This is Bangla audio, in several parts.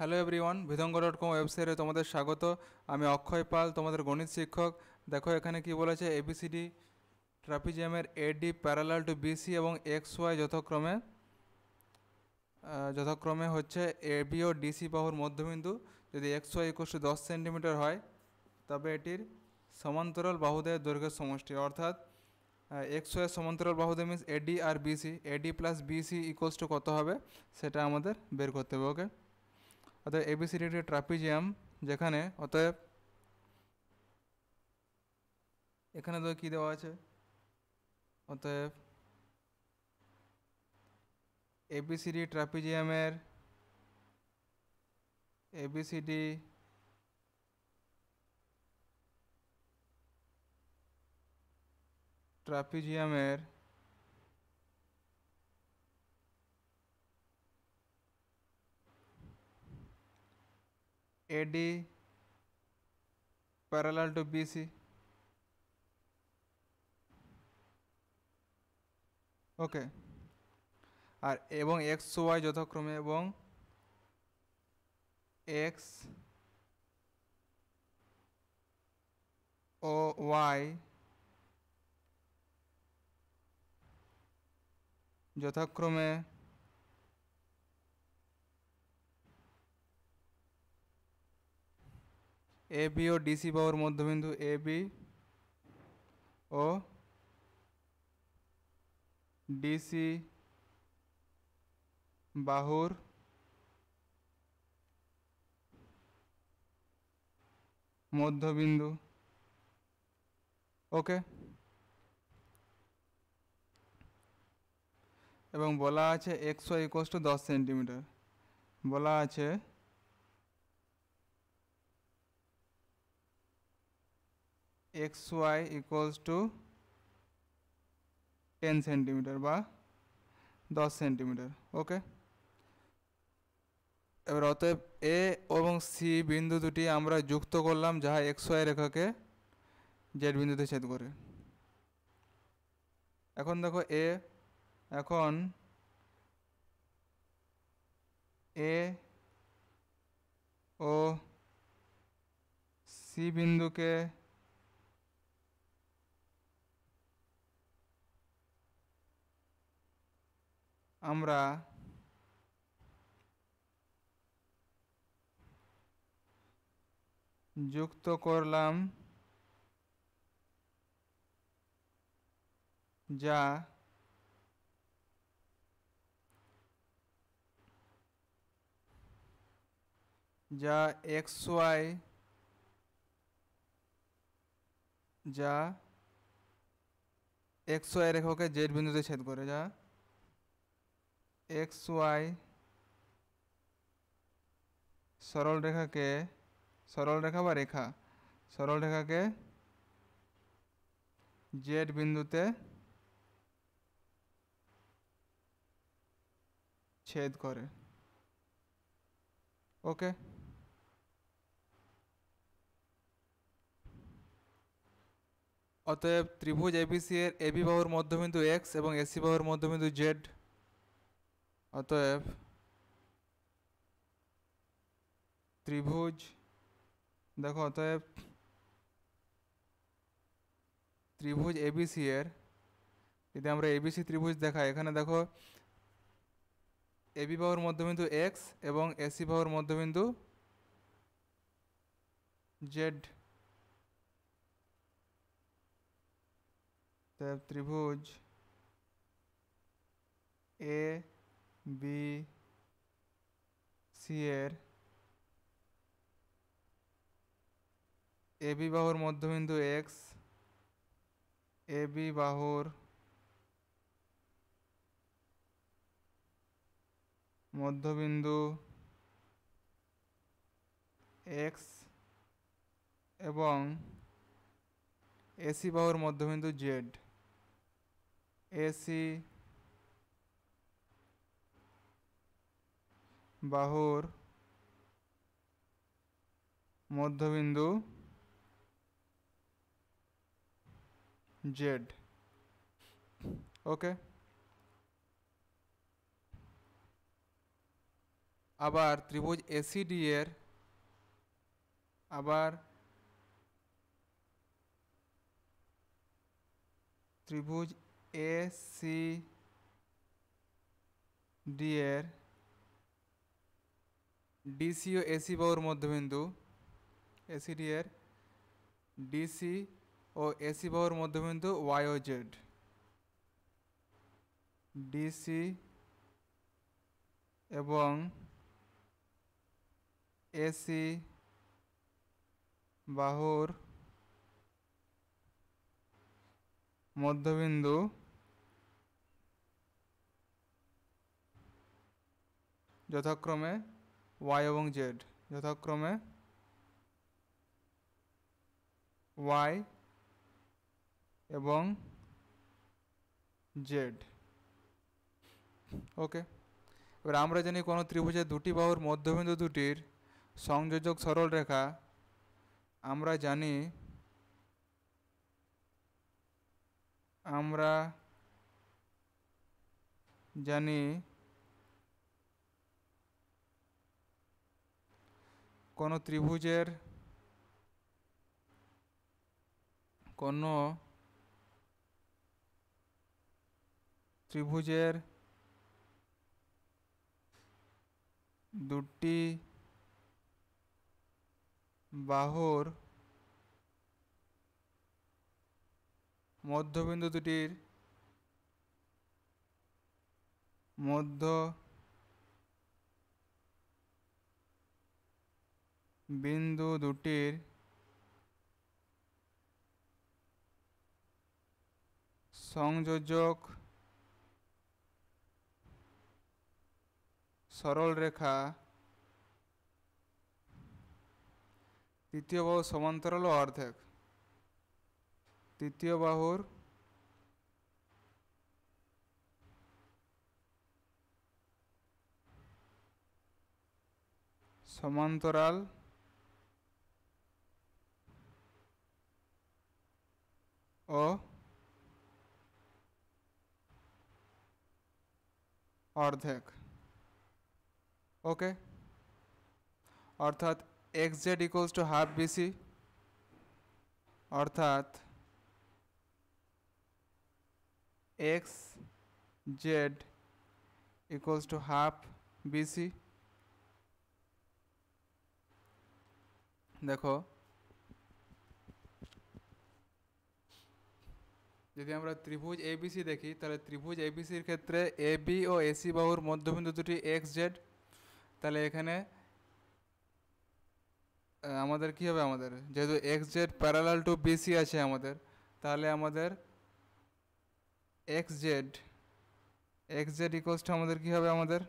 Hello everyone Vidanga dot com ওয়েবসাইটে তোমাদের স্বাগত আমি অক্ষয় পাল তোমাদের গণিত শিক্ষক দেখো এখানে কি বলেছে এবিসিডি ট্রাপিজিয়ামের এডি প্যারালাল টু বিসি এবং এক্স ওয়াই যথাক্রমে যথাক্রমে হচ্ছে এ বি ও ডিসি বাহুর মধ্যবিন্দু যদি এক্স ওয়াই ইকোশ দশ সেন্টিমিটার হয় তবে এটির সমান্তরাল বাহুদের দৈর্ঘ্যের সমষ্টি অর্থাৎ এক্স ওয়াই সমান্তরাল বাহুদে মিনস এডি আর BC AD plus BC equals to কত হবে সেটা আমাদের বের করতে হবে ওকে অর্থাৎ এবিসিডি একটি ট্রাপিজিয়াম যেখানে অতএব এখানে তো কী দেওয়া আছে অতএব এবিসিডি ট্রাপিজিয়ামের এবিসিডি ট্রাপিজিয়ামের AD parallel to BC. Okay আর এবং এক্স ওয়াই যথাক্রমে এবং এক্স ও ওয়াই যথাক্রমে এ বি ও ডিসি বাহুর মধ্যবিন্দু এ বি ও ডিসি বাহুর মধ্যবিন্দু ওকে এবং বলা আছে একশো ইকোস টু দশ সেন্টিমিটার বলা আছে X Y equals to ten centimetre বা দশ সেন্টিমিটার ওকে এবার অতএব এ এবং সি বিন্দু দুটি আমরা যুক্ত করলাম যাহা এক্স ওয়াই রেখাকে জেড বিন্দুতে ছেদ করে এখন দেখো এ এখন এ ও সি বিন্দুকে আমরা যুক্ত করলাম যা যা এক্স ওয়াই যা এক্স ওয়াই রেখাকে জেড বিন্দুতে ছেদ করে যা এক্স ওয়াই সরল রেখাকে সরল রেখা বা রেখা সরল রেখাকে জেড বিন্দুতে ছেদ করে ওকে অতএব ত্রিভুজ এবিসি এর এবি বাহুর মধ্যবিন্দু এক্স এবং এসি বাহুর মধ্যবিন্দু জেড অতএব ত্রিভুজ দেখো অতএব ত্রিভুজ এবিসি এর যদি আমরা এবিসি ত্রিভুজ দেখাই এখানে দেখো এবি বাহুর মধ্যবিন্দু এক্স এবং এসি বাহুর মধ্যবিন্দু জেড ত্রিভুজ এ বি সি এর এ বাহুর মধ্যবিন্দু এক্স এ বাহুর মধ্যবিন্দু এক্স এবং এসি বাহুর মধ্যবিন্দু জেড এসি बाहुर मध्यबिंदु जेड ओके आर त्रिभुज ए सी डी एर आर त्रिभुज ए सी डी एर ডিসি ও এসি বাহুর মধ্যবিন্দু এসিডি ডিসি ও এসি বাহুর মধ্যবিন্দু ওয়াই ও জেড ডিসি এবং এসি বাহুর মধ্যবিন্দু যথাক্রমে ওয়াই এবং জেড যথাক্রমে ওয়াই এবং জেড ওকে এবার আমরা জানি কোনো ত্রিভুজের দুটি বাহুর মধ্যবিন্দু দুটির সংযোজক সরল রেখা আমরা জানি আমরা জানি কোনো ত্রিভুজের কোনো ত্রিভুজের দুটি বাহুর মধ্যবিন্দু দুটির মধ্য বিন্দু দুটির সংযোজক সরলরেখা তৃতীয় বাহু সমান্তরাল ও অর্ধেক তৃতীয় বাহুর সমান্তরাল o अर्धेक ओके अर्थात X Z equals to half B C अर्थात X Z equals to half B C देखो যদি আমরা ত্রিভুজ এবিসি দেখি তাহলে ত্রিভুজ এবিসির ক্ষেত্রে এবি ও এসি বাহুর মধ্যবিন্দু দুটি এক্স জেড তাহলে এখানে আমাদের কি হবে আমাদের যেহেতু X Z parallel to BC আছে আমাদের তাহলে আমাদের X Z X Z equals to আমাদের কী হবে আমাদের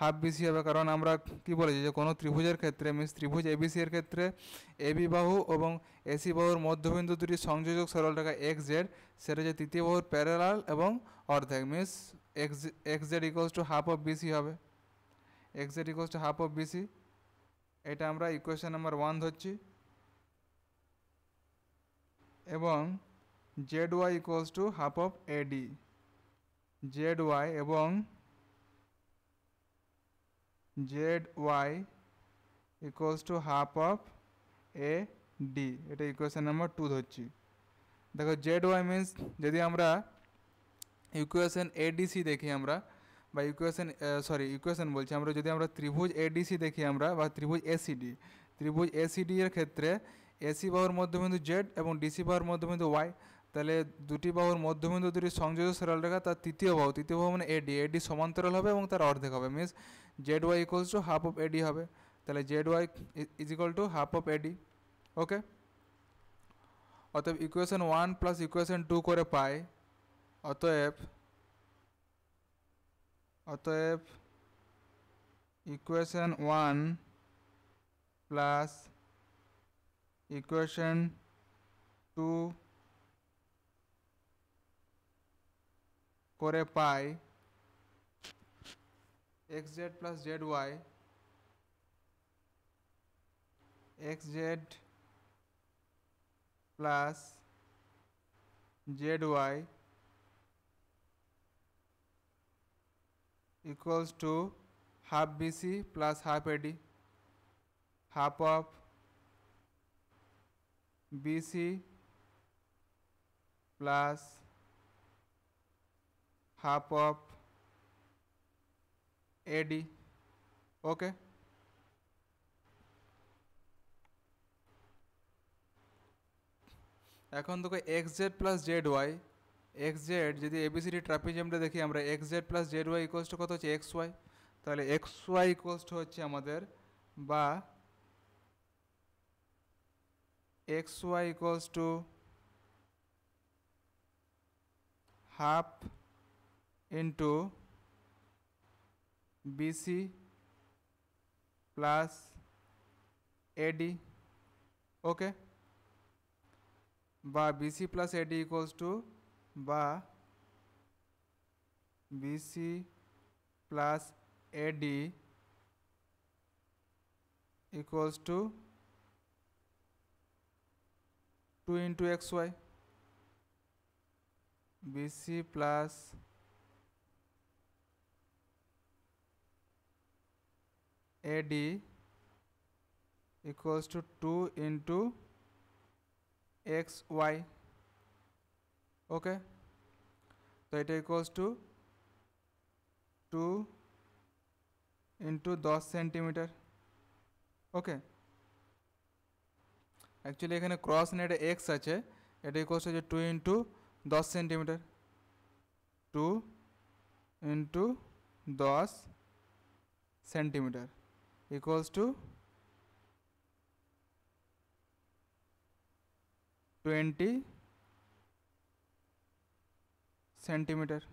হাফ বিসি হবে কারণ আমরা কি বলেছি যে কোনো ত্রিভুজের ক্ষেত্রে মিস ত্রিভুজ এবিসি এর ক্ষেত্রে এবি বাহু এবং এসি বাহুর মধ্যবিন্দু দুটি সংযোজক সরলরেখা এক্স জেড সেটা যে তৃতীয় বাহুর প্যারালাল এবং অর্ধেক means X X Z equals to half of BC হবে X Z equals to half of BC এটা আমরা ইকুয়েশন নাম্বার ওয়ান ধরছি এবং Z Y equals to half of AD Z Y এবং ZY equals to half of AD এটা ইকুয়েশন নাম্বার টু ধরছি দেখো জেড ওয়াই মিন্স যদি আমরা ইকুয়েশন এডিসি দেখি আমরা বা ইকুয়েশন সরি ইকুয়েশন বলছি আমরা যদি আমরা ত্রিভুজ এডিসি দেখি আমরা বা ত্রিভুজ এসিডি ত্রিভুজ এসিডি এর ক্ষেত্রে এসি বাহুর মধ্যবিন্দু জেড এবং ডিসি বাহুর মধ্যবিন্দু ওয়াই তাহলে দুটি বাহুর মধ্যবিন্দু দুটি সংযোজিত রেখা তার তৃতীয় বাহু তৃতীয় বাহু মানে এডি এডি সমান্তরাল হবে এবং তার অর্ধেক হবে means Z Y equals to half of AD হবে তাহলে Z Y is equal to half of AD okay অতএব equation one plus equation two করে পাই অতএব অতএব equation one plus equation two for a pi xz plus zy xz plus zy equals to half BC plus half AD half of BC plus half of AD. Okay. এখন তোকে X Z plus Z Y X Z যদি এবিসিডি ট্রাপিজিয়ামটা দেখি আমরা X Z plus Z Y ইকোস্ট কত হচ্ছে এক্স ওয়াই তাহলে এক্স ওয়াই ইকোস্ট হচ্ছে আমাদের বা X Y equals to half into BC plus AD okay By BC plus AD equals to by BC plus AD equals to 2 into xy BC plus A D equals to two into X Y okay তো এটা ইকুয়ালস টু টু ইন্টু দশ সেন্টিমিটার ওকে অ্যাকচুয়ালি এখানে ক্রস নেট এক্স আছে এটা ইকুয়ালস হচ্ছে টু ইন্টু দশ সেন্টিমিটার টু ইন্টু দশ centimetre equals to 20 centimetre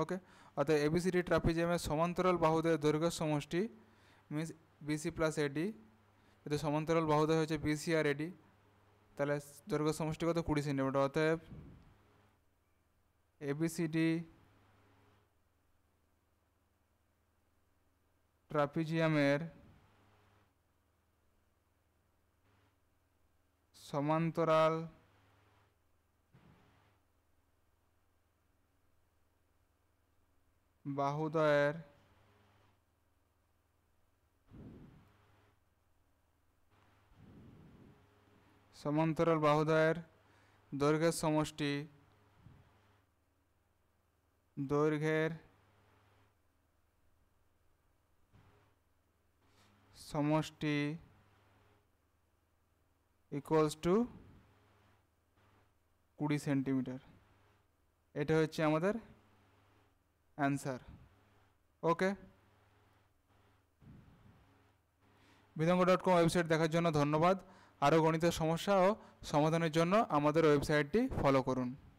okay अतः ए बी सी डी ट्राफिक जे में समांतराल बाहुदय दैर्घ्य समष्टि means B C plus A D यदि समांतराल बाहुदय हो सी आर ए डी तैर्घ्य समष्टि कत कुछ सेंटीमीटर अतए ए बी सी डी ট্রাপিজিয়ামের সমান্তরাল বাহুদয়ের সমান্তরাল বাহুদয়ের দৈর্ঘ্যের সমষ্টি দৈর্ঘ্যের সমষ্টি ইকুয়ালস টু কুড়ি সেন্টিমিটার এটা হচ্ছে আমাদের answer okay Vidanga dot com website দেখার জন্য ধন্যবাদ আরও গণিতের সমস্যা ও সমাধানের জন্য আমাদের ওয়েবসাইটটি ফলো করুন